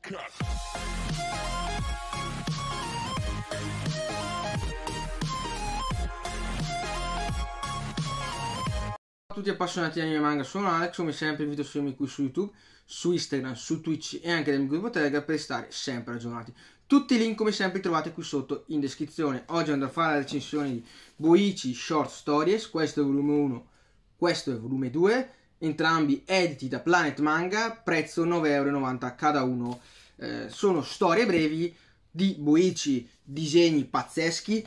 Ciao a tutti appassionati di anime manga, sono Alex, come sempre invito a seguirmi qui su YouTube, su Instagram, su Twitch e anche nel mio gruppo Telegram per stare sempre aggiornati. Tutti i link come sempre trovate qui sotto in descrizione. Oggi andrò a fare la recensione di Boichi Short Stories, questo è il volume 1, questo è il volume 2 entrambi editi da Planet Manga, prezzo 9,90€ cada uno. Eh, sono storie brevi di Boichi, disegni pazzeschi,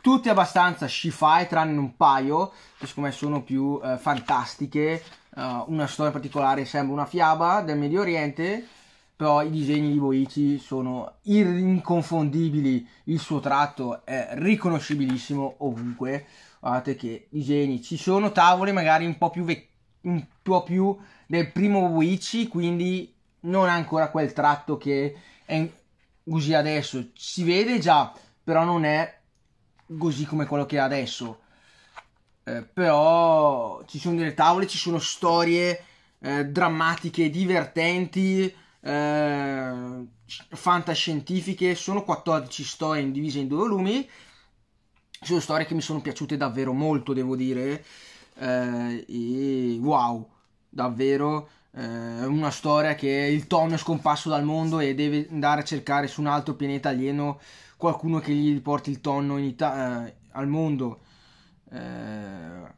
tutte abbastanza sci-fi tranne un paio che secondo me sono più eh, fantastiche. Uh, una storia particolare sembra una fiaba del Medio Oriente, però i disegni di Boichi sono inconfondibili, il suo tratto è riconoscibilissimo ovunque. Guardate che disegni, ci sono tavole magari un po' più vecchie un po' più del primo Wichi, quindi non ha ancora quel tratto che è così adesso. Si vede già, però non è così come quello che è adesso. Eh, però ci sono delle tavole, ci sono storie eh, drammatiche, divertenti, eh, fantascientifiche. Sono 14 storie divise in due volumi. Sono storie che mi sono piaciute davvero molto, devo dire eh, e wow, davvero eh, una storia che il Tom è scomparso dal mondo e deve andare a cercare su un altro pianeta alieno qualcuno che gli riporti il tonno Ita- eh, al mondo. Eh,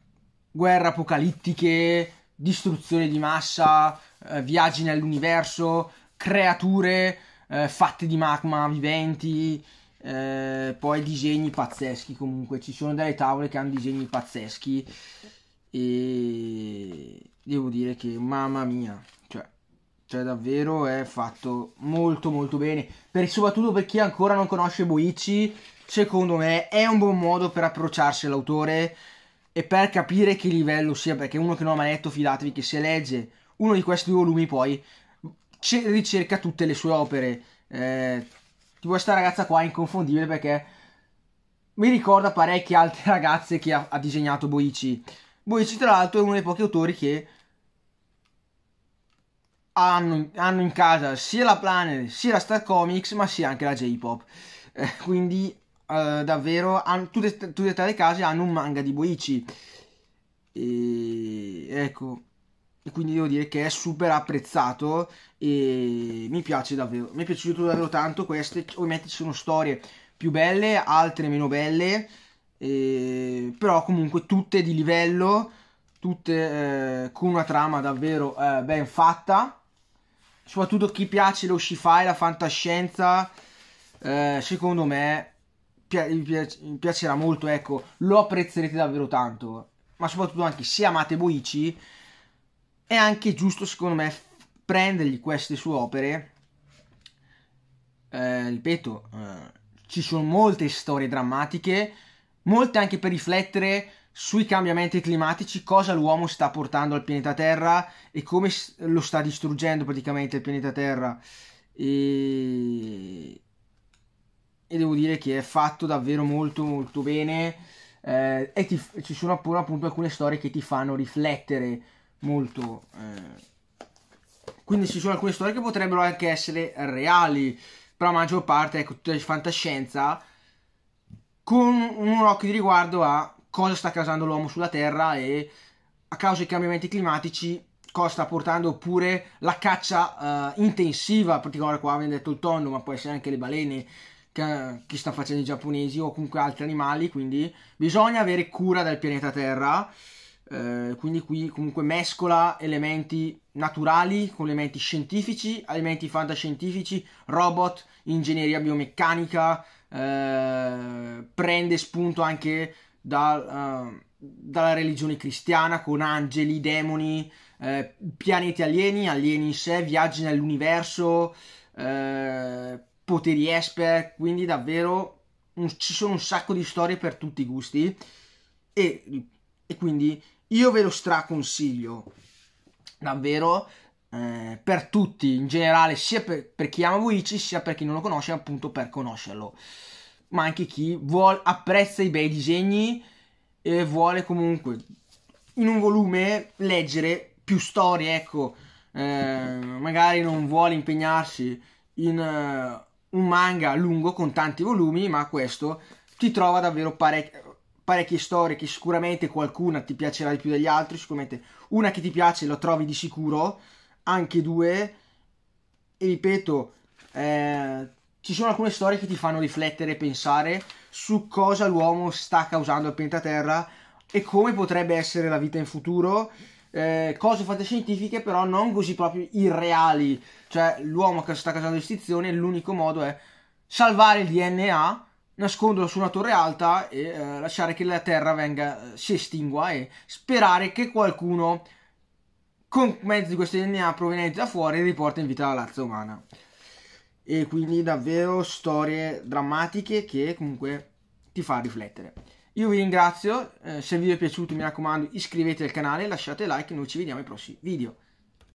guerre apocalittiche, distruzione di massa, eh, viaggi nell'universo, creature eh, fatte di magma viventi, eh, poi disegni pazzeschi comunque ci sono delle tavole che hanno disegni pazzeschi e devo dire che mamma mia, cioè, cioè davvero è fatto molto molto bene, per, soprattutto per chi ancora non conosce Boichi secondo me è un buon modo per approcciarsi all'autore e per capire che livello sia, perché uno che non ha mai letto, fidatevi che se legge uno di questi due volumi poi ricerca tutte le sue opere. Eh, tipo questa ragazza qua è inconfondibile perché mi ricorda parecchie altre ragazze che ha, ha disegnato Boichi Boici, tra l'altro, è uno dei pochi autori che hanno, hanno in casa sia la Planner, sia la Star Comics, ma sia anche la J-Pop. Eh, quindi, eh, davvero, hanno, tutte, tutte e tre le case hanno un manga di Boici. E ecco, e quindi devo dire che è super apprezzato e mi piace davvero, mi è piaciuto davvero tanto queste, ovviamente ci sono storie più belle, altre meno belle, e, ehm, però comunque tutte di livello, tutte eh, con una trama davvero eh, ben fatta, soprattutto chi piace lo sci-fi, la fantascienza, eh, secondo me vi pi- pi- piacerà molto, ecco, lo apprezzerete davvero tanto, ma soprattutto anche se amate Boichi, è anche giusto secondo me prendergli queste sue opere, eh, ripeto, eh, ci sono molte storie drammatiche, molte anche per riflettere sui cambiamenti climatici, cosa l'uomo sta portando al pianeta Terra e come lo sta distruggendo praticamente il pianeta Terra. E, e devo dire che è fatto davvero molto molto bene eh, e ti, ci sono pure appunto alcune storie che ti fanno riflettere molto. Eh. Quindi ci sono alcune storie che potrebbero anche essere reali, però la maggior parte, ecco, tutta fantascienza con un occhio di riguardo a cosa sta causando l'uomo sulla Terra e a causa dei cambiamenti climatici cosa sta portando oppure la caccia uh, intensiva, in particolare qua abbiamo detto il tonno, ma può essere anche le balene che, che stanno facendo i giapponesi o comunque altri animali, quindi bisogna avere cura del pianeta Terra. Uh, quindi qui comunque mescola elementi naturali con elementi scientifici, elementi fantascientifici, robot, ingegneria biomeccanica, eh, prende spunto anche da, uh, eh, dalla religione cristiana con angeli, demoni, eh, pianeti alieni, alieni in sé, viaggi nell'universo, eh, poteri esper, quindi davvero un, ci sono un sacco di storie per tutti i gusti e, e quindi io ve lo straconsiglio davvero eh, per tutti in generale, sia per, per chi ama Witch, sia per chi non lo conosce, appunto per conoscerlo. Ma anche chi vuol, apprezza i bei disegni e vuole comunque in un volume leggere più storie, ecco, eh, magari non vuole impegnarsi in uh, un manga lungo con tanti volumi, ma questo ti trova davvero parecchio parecchie storie che sicuramente qualcuna ti piacerà di più degli altri, sicuramente una che ti piace la trovi di sicuro, anche due, e ripeto, eh, ci sono alcune storie che ti fanno riflettere e pensare su cosa l'uomo sta causando al pianeta e come potrebbe essere la vita in futuro. Eh, cose scientifiche, però non così proprio irreali cioè l'uomo che sta causando estinzione l'unico modo è salvare il DNA nasconderlo su una torre alta e eh, lasciare che la terra venga, si estingua e sperare che qualcuno con mezzo di questa DNA provenienti da fuori riporta in vita la razza umana. E quindi davvero storie drammatiche che comunque ti fa riflettere. Io vi ringrazio, eh, se il video è piaciuto mi raccomando iscrivetevi al canale, lasciate like e noi ci vediamo ai prossimi video.